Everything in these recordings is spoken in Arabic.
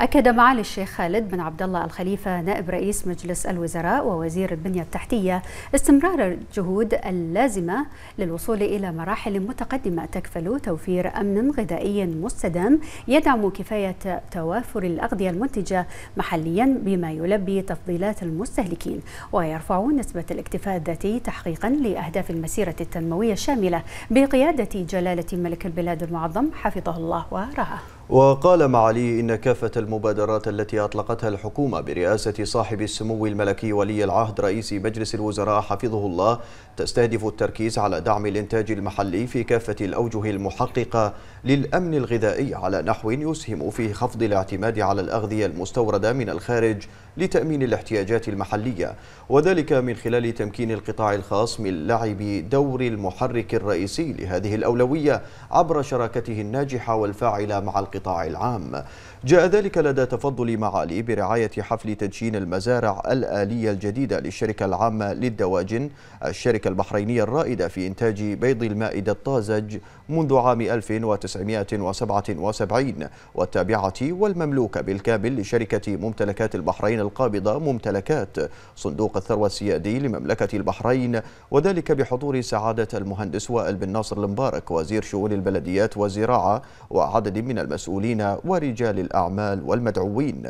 أكد معالي الشيخ خالد بن عبد الله الخليفة نائب رئيس مجلس الوزراء ووزير البنية التحتية استمرار الجهود اللازمة للوصول إلى مراحل متقدمة تكفل توفير أمن غذائي مستدام يدعم كفاية توافر الأغذية المنتجة محليا بما يلبي تفضيلات المستهلكين ويرفع نسبة الاكتفاء الذاتي تحقيقا لأهداف المسيرة التنموية الشاملة بقيادة جلالة ملك البلاد المعظم حفظه الله ورعاه وقال معالي إن كافة المبادرات التي أطلقتها الحكومة برئاسة صاحب السمو الملكي ولي العهد رئيس مجلس الوزراء حفظه الله تستهدف التركيز على دعم الإنتاج المحلي في كافة الأوجه المحققة للأمن الغذائي على نحو يسهم في خفض الاعتماد على الأغذية المستوردة من الخارج لتأمين الاحتياجات المحلية وذلك من خلال تمكين القطاع الخاص من لعب دور المحرك الرئيسي لهذه الأولوية عبر شراكته الناجحة والفاعلة مع القطاع القطاع العام جاء ذلك لدى تفضل معالي برعاية حفل تدشين المزارع الآلية الجديدة للشركة العامة للدواجن الشركة البحرينية الرائدة في إنتاج بيض المائدة الطازج منذ عام 1977 والتابعة والمملوكة بالكامل لشركة ممتلكات البحرين القابضة ممتلكات صندوق الثروة السيادي لمملكة البحرين وذلك بحضور سعادة المهندس وائل بن ناصر المبارك وزير شؤون البلديات والزراعة وعدد من المسؤولين المسؤولين ورجال الأعمال والمدعوين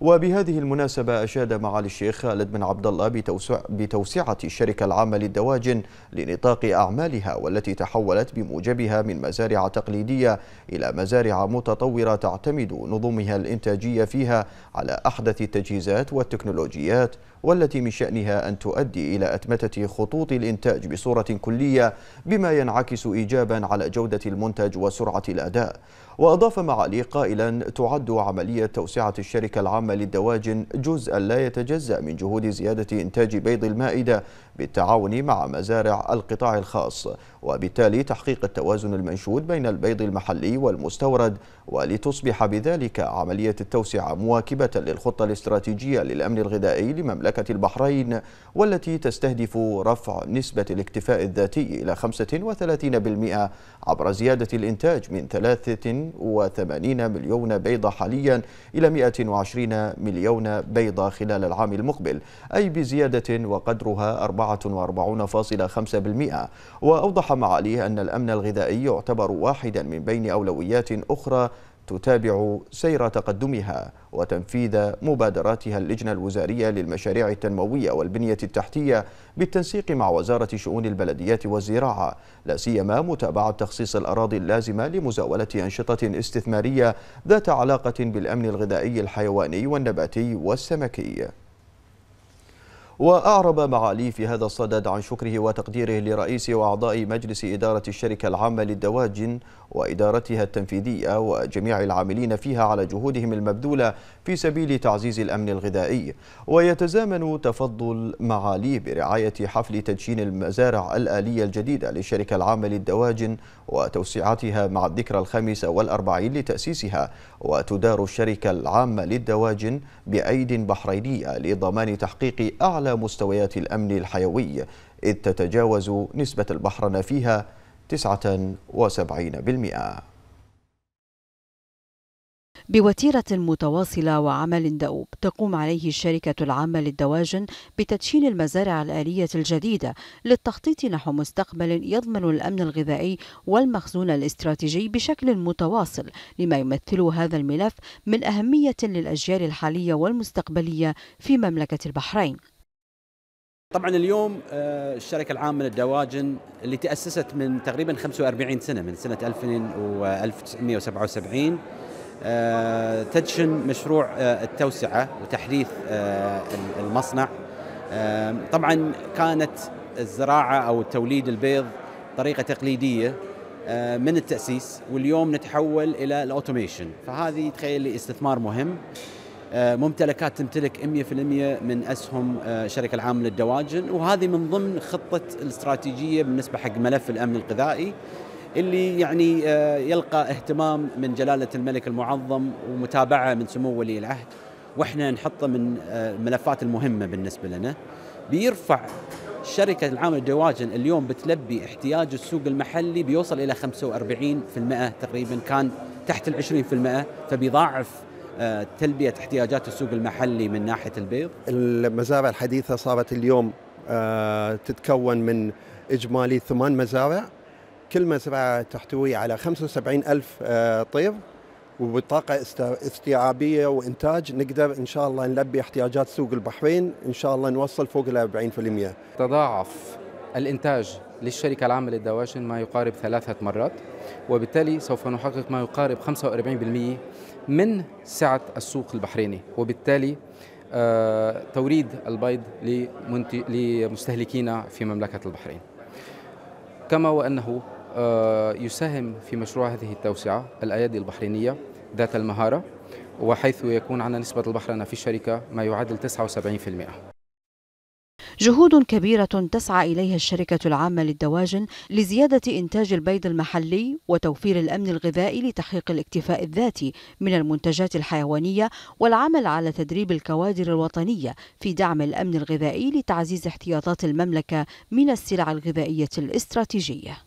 وبهذه المناسبة أشاد معالي الشيخ خالد بن عبد الله بتوسع بتوسعة الشركة العامة للدواجن لنطاق أعمالها والتي تحولت بموجبها من مزارع تقليدية إلى مزارع متطورة تعتمد نظمها الإنتاجية فيها على أحدث التجهيزات والتكنولوجيات والتي من شأنها أن تؤدي إلى أتمتة خطوط الإنتاج بصورة كلية بما ينعكس إيجابا على جودة المنتج وسرعة الأداء وأضاف معالي قائلا تعد عملية توسعة الشركة العامة عمل الدواجن جزءا لا يتجزأ من جهود زيادة إنتاج بيض المائدة بالتعاون مع مزارع القطاع الخاص وبالتالي تحقيق التوازن المنشود بين البيض المحلي والمستورد ولتصبح بذلك عملية التوسعة مواكبة للخطة الاستراتيجية للأمن الغذائي لمملكة البحرين والتي تستهدف رفع نسبة الاكتفاء الذاتي إلى 35% عبر زيادة الإنتاج من 83 مليون بيضة حاليا إلى 120 مليون بيضة خلال العام المقبل أي بزيادة وقدرها 4 44.5% وأوضح معاليه أن الأمن الغذائي يعتبر واحدا من بين أولويات أخرى تتابع سير تقدمها وتنفيذ مبادراتها اللجنة الوزارية للمشاريع التنموية والبنية التحتية بالتنسيق مع وزارة شؤون البلديات والزراعة لا سيما متابعة تخصيص الأراضي اللازمة لمزاولة أنشطة استثمارية ذات علاقة بالأمن الغذائي الحيواني والنباتي والسمكي وأعرب معالي في هذا الصدد عن شكره وتقديره لرئيس وأعضاء مجلس إدارة الشركة العامة للدواجن وإدارتها التنفيذية وجميع العاملين فيها على جهودهم المبذولة في سبيل تعزيز الأمن الغذائي ويتزامن تفضل معالي برعاية حفل تدشين المزارع الآلية الجديدة للشركة العامة للدواجن وتوسعتها مع الذكرى الخامسة والأربعين لتأسيسها وتدار الشركة العامة للدواجن بأيد بحرينية لضمان تحقيق أعلى على مستويات الأمن الحيوي إذ تتجاوز نسبة البحرنة فيها 79% بوتيرة متواصلة وعمل دؤوب تقوم عليه الشركة العامة للدواجن بتدشين المزارع الآلية الجديدة للتخطيط نحو مستقبل يضمن الأمن الغذائي والمخزون الاستراتيجي بشكل متواصل لما يمثل هذا الملف من أهمية للأجيال الحالية والمستقبلية في مملكة البحرين طبعا اليوم آه، الشركة العامة للدواجن اللي تأسست من تقريبا 45 سنة من سنة 1977 آه، تدشن مشروع آه، التوسعة وتحديث المصنع طبعا كانت الزراعة أو التوليد البيض طريقة تقليدية من التأسيس واليوم نتحول إلى الأوتوميشن فهذه تخيل استثمار مهم آه، ممتلكات تمتلك 100% من اسهم آه، الشركه العامه للدواجن وهذه من ضمن خطه الاستراتيجيه بالنسبه حق ملف الامن الغذائي اللي يعني آه، يلقى اهتمام من جلاله الملك المعظم ومتابعه من سمو ولي العهد واحنا نحطه من الملفات المهمه بالنسبه لنا بيرفع الشركة العامة للدواجن اليوم بتلبي احتياج السوق المحلي بيوصل إلى 45% تقريبا كان تحت ال 20% فبيضاعف تلبية احتياجات السوق المحلي من ناحية البيض؟ المزارع الحديثة صارت اليوم آه، تتكون من إجمالي ثمان مزارع كل مزرعة تحتوي على 75 ألف آه، طير وبطاقة استيعابية وإنتاج نقدر إن شاء الله نلبي احتياجات سوق البحرين إن شاء الله نوصل فوق ال 40% تضاعف الإنتاج للشركة العامة للدواشن ما يقارب ثلاثة مرات وبالتالي سوف نحقق ما يقارب 45% من سعة السوق البحريني وبالتالي آه، توريد البيض لمستهلكينا في مملكة البحرين كما وأنه آه، يساهم في مشروع هذه التوسعة الأيادي البحرينية ذات المهارة وحيث يكون عندنا نسبة البحرنة في الشركة ما يعادل 79% جهود كبيرة تسعى إليها الشركة العامة للدواجن لزيادة إنتاج البيض المحلي وتوفير الأمن الغذائي لتحقيق الاكتفاء الذاتي من المنتجات الحيوانية والعمل على تدريب الكوادر الوطنية في دعم الأمن الغذائي لتعزيز احتياطات المملكة من السلع الغذائية الاستراتيجية